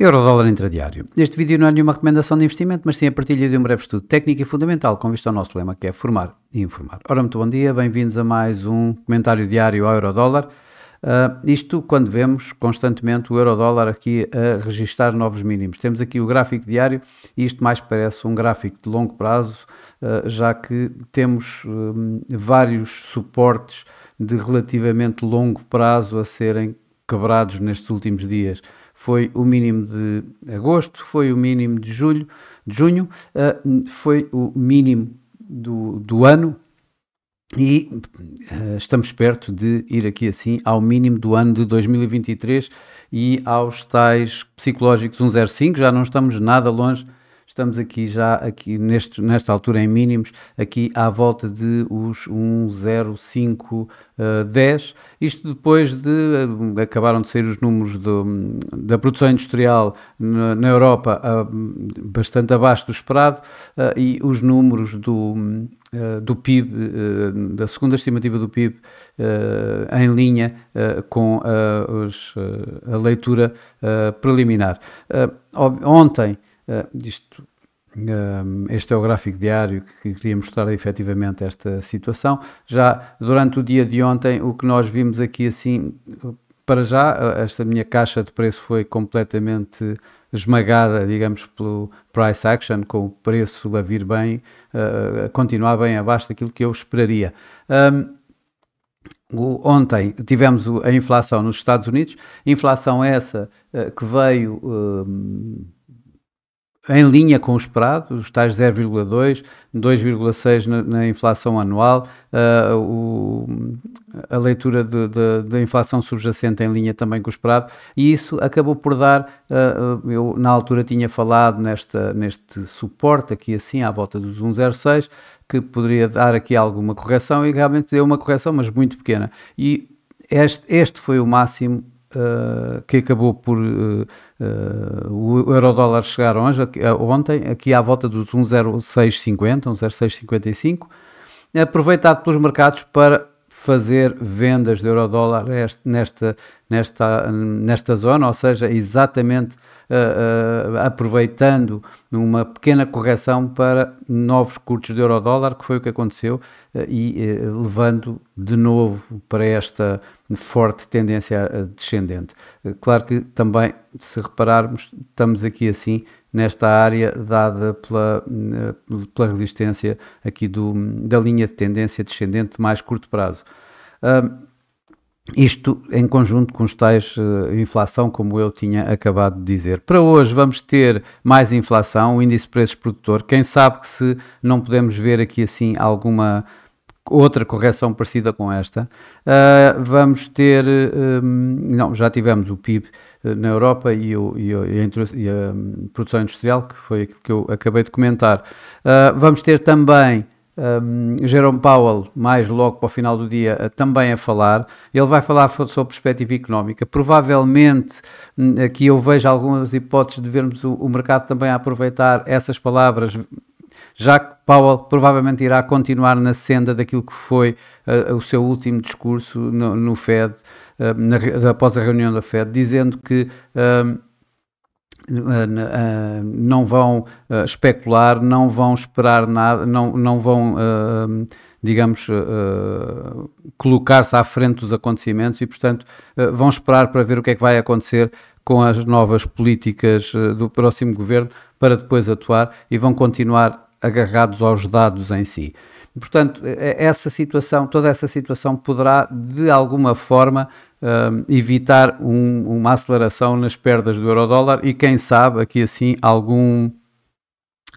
Eurodólar intradiário. Este vídeo não é nenhuma recomendação de investimento, mas sim a partilha de um breve estudo técnico e fundamental com vista ao nosso lema, que é formar e informar. Ora, muito bom dia, bem-vindos a mais um comentário diário ao Eurodólar. Uh, isto quando vemos constantemente o Eurodólar aqui a registar novos mínimos. Temos aqui o gráfico diário e isto mais parece um gráfico de longo prazo, uh, já que temos um, ah, vários suportes de relativamente longo prazo a serem quebrados nestes últimos dias foi o mínimo de agosto, foi o mínimo de julho, de junho, uh, foi o mínimo do, do ano e uh, estamos perto de ir aqui assim ao mínimo do ano de 2023 e aos tais psicológicos 105, já não estamos nada longe estamos aqui já aqui neste, nesta altura em mínimos, aqui à volta de os 1,0510. 10. Eh, Isto depois de eh, acabaram de sair os números do, da produção industrial na, na Europa bastante abaixo do esperado eh, e os números do do PIB, da segunda estimativa do PIB, em linha com a, a leitura preliminar. Ontem Uh, isto, uh, este é o gráfico diário que queria mostrar efetivamente esta situação. Já durante o dia de ontem, o que nós vimos aqui assim, para já, ah, esta minha caixa de preço foi completamente esmagada, digamos, pelo price action, com o preço a vir bem, uh, continuar bem abaixo daquilo que eu esperaria. Um, ontem tivemos a inflação nos Estados Unidos, inflação essa que veio em linha com o esperado, os tais 0,2, 2,6 na, na, inflação anual, uh, o, a leitura da inflação subjacente em linha também com o esperado, e isso acabou por dar, uh, eu na altura tinha falado nesta, neste suporte aqui assim, à volta dos 1,06, que poderia dar aqui alguma correção, e realmente deu uma correção, mas muito pequena. E este, este foi o máximo eh, que acabou por uh, uh, o euro-dólar chegar ontem, aqui à volta dos 1,0650, 1,0655, aproveitado pelos mercados para fazer vendas de euro-dólar nesta nesta, nesta zona, ou seja, exatamente uh, uh, aproveitando uma pequena correção para novos curtos de euro-dólar, que foi o que aconteceu, uh, e levando de novo para esta forte tendência descendente. claro que também, se repararmos, estamos aqui assim nesta área dada pela, pela resistência aqui do, da linha de tendência descendente de mais curto prazo. Isto em conjunto com os tais uh, inflação, como eu tinha acabado de dizer. Para hoje vamos ter mais inflação, o índice de preços produtor. Quem sabe que se não podemos ver aqui assim alguma outra correção parecida com esta. Uh, vamos ter, eh, hum, não, já tivemos o PIB na Europa e, o, e, a, e, a, hum, produção industrial, que foi aquilo que eu acabei de comentar. Uh, vamos ter também um, Jerome Powell, mais logo para o final do dia, eh, também a falar. Ele vai falar sobre a perspectiva económica. Provavelmente hum, aqui eu vejo algumas hipóteses de vermos o, o mercado também a aproveitar essas palavras já que Powell provavelmente irá continuar na senda daquilo que foi uh, o seu último discurso no, no Fed, uh, na, após a reunião da Fed, dizendo que. Uh, eh, não vão eh, especular, não vão esperar nada, não, não vão, eh, digamos, colocar-se à frente dos acontecimentos e, portanto, vão esperar para ver o que é que vai acontecer com as novas políticas do próximo governo para depois atuar e vão continuar agarrados aos dados em si. Portanto, essa situação, toda essa situação poderá, de alguma forma, hum, evitar um, uma aceleração nas perdas do euro-dólar e, quem sabe, aqui assim, algum,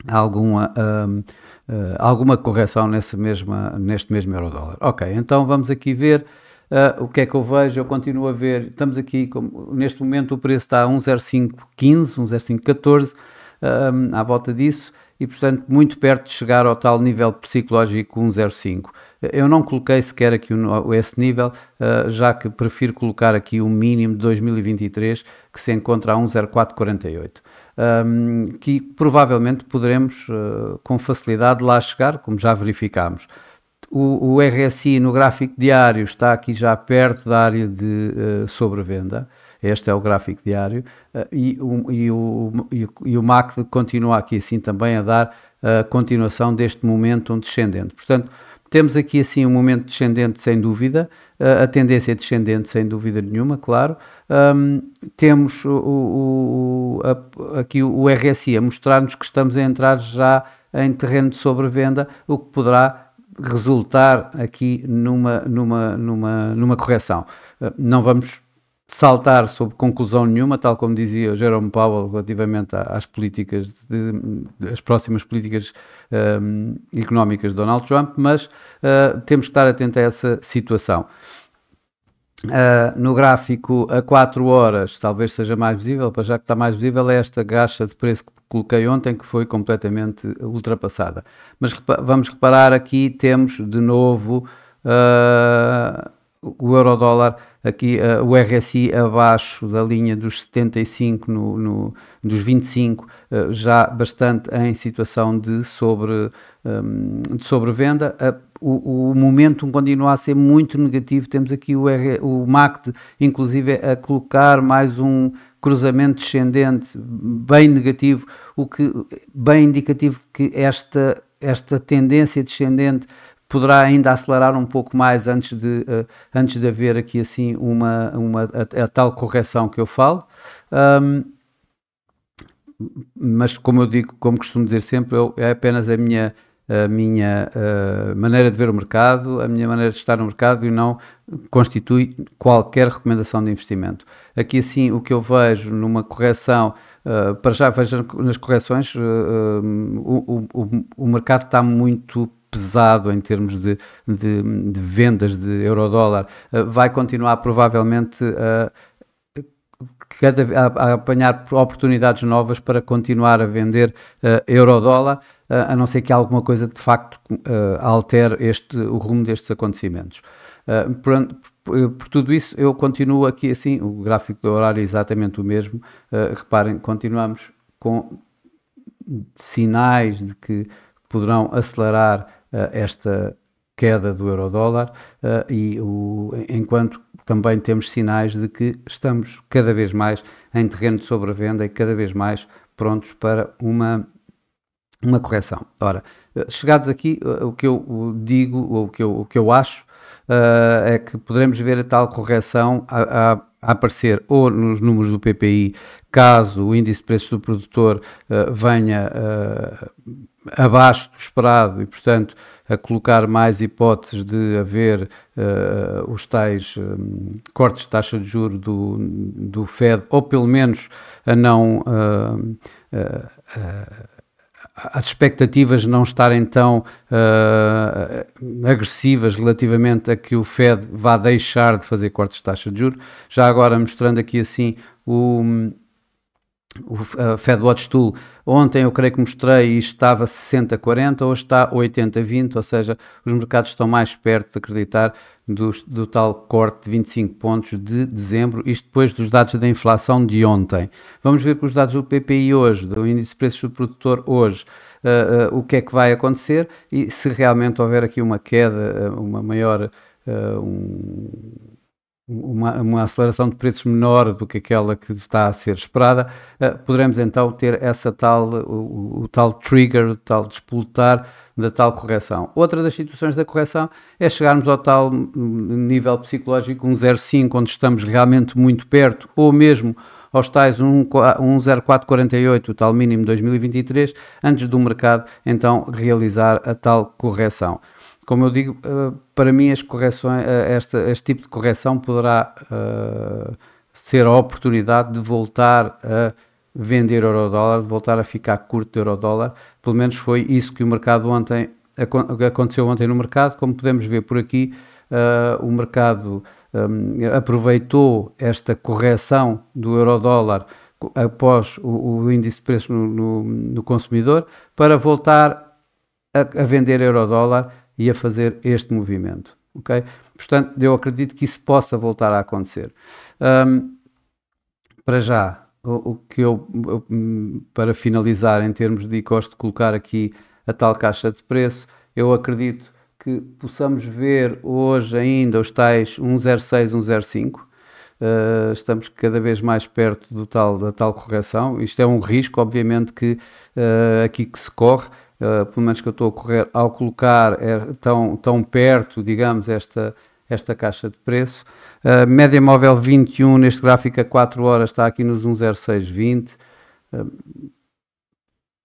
alguma, hum, eh, alguma correção nesse mesmo neste mesmo euro-dólar. Ok, então vamos aqui ver... Uh, o que é que eu vejo? Eu continuo a ver, estamos aqui, neste momento o preço está a 1,0515, 1,0514, um, hum, à volta disso, e, portanto, muito perto de chegar ao tal nível psicológico 105. Eu não coloquei sequer aqui esse nível, ah, já que prefiro colocar aqui o mínimo de 2023 que se encontra a 10448. que provavelmente poderemos ah, com facilidade lá chegar, como já verificámos. O, RSI no gráfico diário está aqui já perto da área de ah, sobrevenda. Este é o gráfico diário eh, e, o, e, o, e o MACD continua aqui assim também a dar a eh, continuação deste momento um descendente. Portanto, temos aqui assim um momento descendente sem dúvida, eh, a tendência é descendente sem dúvida nenhuma, claro. Um, temos o, o, a, aqui o RSI a mostrar-nos que estamos a entrar já em terreno de sobrevenda, o que poderá resultar aqui numa, numa, numa, numa correção. Não vamos saltar sob conclusão nenhuma, tal como dizia o Jerome Powell relativamente às políticas, de, às próximas políticas um, ehm, económicas de Donald Trump, mas uh, temos que estar atento a essa situação. Uh, no gráfico a 4 horas, talvez seja mais visível, para já que está mais visível, é esta gacha de preço que coloquei ontem que foi completamente ultrapassada. Mas repa vamos reparar aqui, temos de novo uh, o euro-dólar, aqui uh, o RSI abaixo da linha dos 75, no, no dos 25, uh, eh, já bastante em situação de, sobre, um, ehm, de sobrevenda. Uh, o, o continua a ser muito negativo. Temos aqui o, R, o MACD, inclusive, a colocar mais um cruzamento descendente bem negativo, o que bem indicativo de que esta, esta tendência descendente poderá ainda acelerar um pouco mais antes de, uh, antes de haver aqui assim uma, uma a, a tal correção que eu falo. Um, mas como eu digo, como costumo dizer sempre, eu, é apenas a minha, a minha uh, maneira de ver o mercado, a minha maneira de estar no mercado e não constitui qualquer recomendação de investimento. Aqui assim o que eu vejo numa correção, uh, para já vejo nas correções, uh, o, o, o mercado está muito pesado em termos de, de, de vendas de euro-dólar, eh, vai continuar provavelmente a, eh, cada, a, a, apanhar oportunidades novas para continuar a vender uh, euro-dólar, uh, a não ser que alguma coisa de facto uh, altere este, o rumo destes acontecimentos. Uh, por, por, por, tudo isso, eu continuo aqui assim, o gráfico do horário é exatamente o mesmo. reparem, continuamos com sinais de que poderão acelerar eh, esta queda do euro-dólar eh, e o, enquanto também temos sinais de que estamos cada vez mais em terreno de sobrevenda e cada vez mais prontos para uma uma correção. Ora, eh, chegados aqui, o que eu digo, o que eu, o que eu acho, uh, é que poderemos ver a tal correção a, a a aparecer ou nos números do PPI, caso o índice de preços do produtor uh, venha uh, abaixo do esperado e, portanto, a colocar mais hipóteses de haver uh, os tais um, cortes de taxa de juro do, do Fed, ou pelo menos a não as expectativas não estarem tão uh, agressivas relativamente a que o Fed vá deixar de fazer cortes de taxa de juros. Já agora, mostrando aqui assim o, o eh, FedWatch Tool, ontem eu creio que mostrei e estava 60-40, hoje está 80-20, ou seja, os mercados estão mais perto de acreditar do, do, tal corte de 25 pontos de dezembro, isto depois dos dados da inflação de ontem. Vamos ver com os dados do PPI hoje, do Índice de Preços do Produtor hoje, uh, uh, o que é que vai acontecer e se realmente houver aqui uma queda, uma maior. Uh, um uma, uma, aceleração de preços menor do que aquela que está a ser esperada, uh, poderemos então ter essa tal, o, o, tal trigger, o tal despoltar da tal correção. Outra das situações da correção é chegarmos ao tal hum, nível psicológico 1,05, onde estamos realmente muito perto, ou mesmo aos tais 1,0448, o tal mínimo 2023, antes do mercado então realizar a tal correção como eu digo, eh, para mim as correções, eh, este, este tipo de correção poderá uh, ser a oportunidade de voltar a vender euro-dólar, de voltar a ficar curto de euro-dólar. Pelo menos foi isso que o mercado ontem aconteceu ontem no mercado. Como podemos ver por aqui, uh, o mercado um, aproveitou esta correção do euro-dólar após o, o, índice de preço no, no, no consumidor para voltar a, a vender euro-dólar e a fazer este movimento. ok? Portanto, eu acredito que isso possa voltar a acontecer. Um, para já, o, o que eu, eu, para finalizar em termos de gosto de colocar aqui a tal caixa de preço, eu acredito que possamos ver hoje ainda os tais 106, 105. Uh, estamos cada vez mais perto do tal, da tal correção. Isto é um risco, obviamente, que uh, aqui que se corre, eh, pelo menos que eu estou a correr, ao colocar é tão, tão perto, digamos, esta, esta caixa de preço. Uh, média móvel 21, neste gráfico a 4 horas está aqui nos 10620. Uh, eh,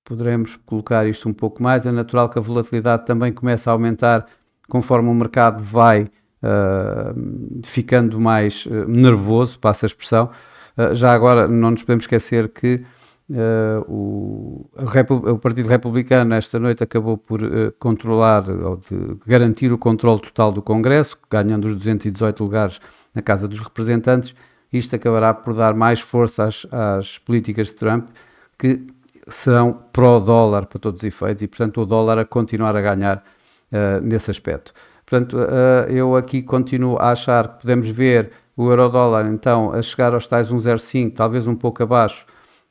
poderemos colocar isto um pouco mais. É natural que a volatilidade também comece a aumentar conforme o mercado vai uh, ficando mais nervoso, passa a expressão. já agora não nos podemos esquecer que Uh, o, o, Partido Republicano, esta noite, acabou por uh, controlar ou de garantir o controle total do Congresso, ganhando os 218 lugares na Casa dos Representantes. Isto acabará por dar mais força às, às políticas de Trump, que serão pró-dólar para todos os efeitos e, portanto, o dólar a continuar a ganhar uh, nesse aspecto. Portanto, eu aqui continuo a achar que podemos ver o euro-dólar, então, a chegar aos tais 1,05, talvez um pouco abaixo,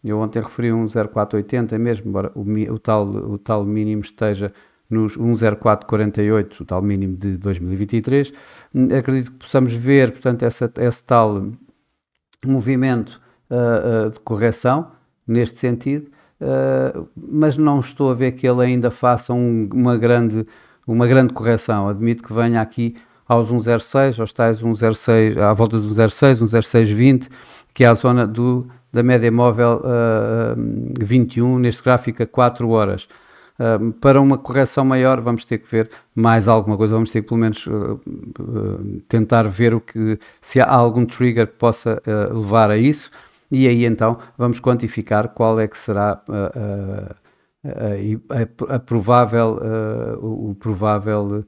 eu ontem referi um 0480 mesmo, embora o, o, tal, o tal mínimo esteja nos 10448, o tal mínimo de 2023. Hum, acredito que possamos ver, portanto, essa, esse tal movimento uh, uh, de correção neste sentido, uh, mas não estou a ver que ele ainda faça um, uma, grande, uma grande correção. Admito que venha aqui aos 106, aos tais 106, à volta do 106, 10620, que é a zona do da média móvel uh, ah, 21, ah, neste gráfico a 4 horas. Uh, para uma correção maior, vamos ter que ver mais alguma coisa, vamos ter que pelo menos uh, tentar ver o que, se há algum trigger que possa levar a isso, e aí então vamos quantificar qual é que será a, a, a, provável, o provável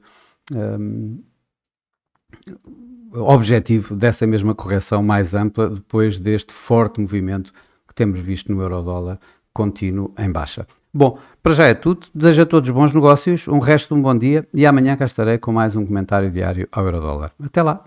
objetivo dessa mesma correção mais ampla depois deste forte movimento que temos visto no eurodólar contínuo em baixa. Bom, para já é tudo. Desejo a todos bons negócios, um resto de um bom dia e amanhã cá estarei com mais um comentário diário ao eurodólar. Até lá!